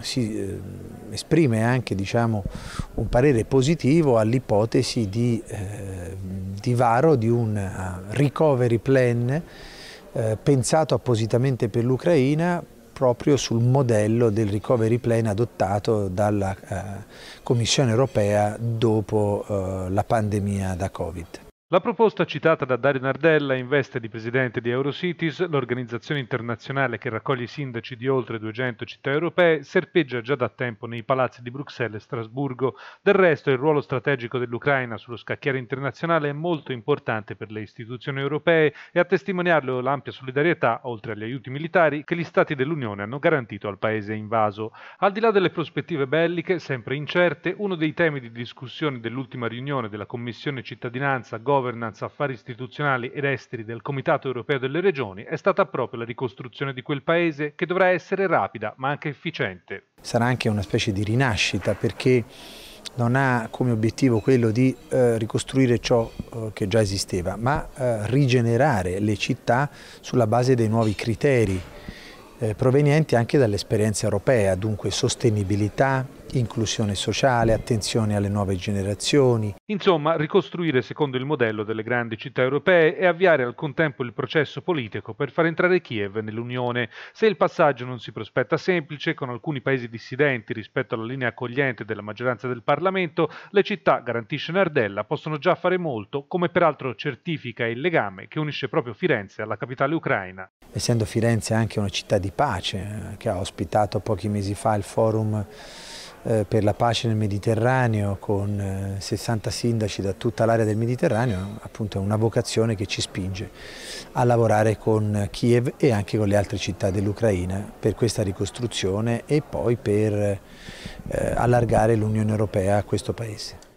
si eh, esprime anche diciamo, un parere positivo all'ipotesi di eh, divaro di un eh, recovery plan eh, pensato appositamente per l'Ucraina proprio sul modello del recovery plan adottato dalla eh, Commissione europea dopo eh, la pandemia da Covid. La proposta citata da Dario Nardella in veste di presidente di Eurocities, l'organizzazione internazionale che raccoglie i sindaci di oltre 200 città europee, serpeggia già da tempo nei palazzi di Bruxelles e Strasburgo. Del resto il ruolo strategico dell'Ucraina sullo scacchiere internazionale è molto importante per le istituzioni europee e a testimoniarlo l'ampia solidarietà, oltre agli aiuti militari, che gli stati dell'Unione hanno garantito al paese invaso. Al di là delle prospettive belliche, sempre incerte, uno dei temi di discussione dell'ultima riunione della Commissione Cittadinanza, Governo governance, affari istituzionali ed esteri del Comitato europeo delle regioni è stata proprio la ricostruzione di quel paese che dovrà essere rapida ma anche efficiente. Sarà anche una specie di rinascita perché non ha come obiettivo quello di eh, ricostruire ciò eh, che già esisteva, ma eh, rigenerare le città sulla base dei nuovi criteri eh, provenienti anche dall'esperienza europea, dunque sostenibilità, inclusione sociale, attenzione alle nuove generazioni. Insomma, ricostruire secondo il modello delle grandi città europee e avviare al contempo il processo politico per far entrare Kiev nell'Unione. Se il passaggio non si prospetta semplice, con alcuni paesi dissidenti rispetto alla linea accogliente della maggioranza del Parlamento, le città, garantisce Nardella, possono già fare molto, come peraltro certifica il legame che unisce proprio Firenze alla capitale ucraina. Essendo Firenze anche una città di pace, eh, che ha ospitato pochi mesi fa il forum eh, per la pace nel Mediterraneo con 60 eh, sindaci da tutta l'area del Mediterraneo, appunto è una vocazione che ci spinge a lavorare con Kiev e anche con le altre città dell'Ucraina per questa ricostruzione e poi per eh, allargare l'Unione Europea a questo paese.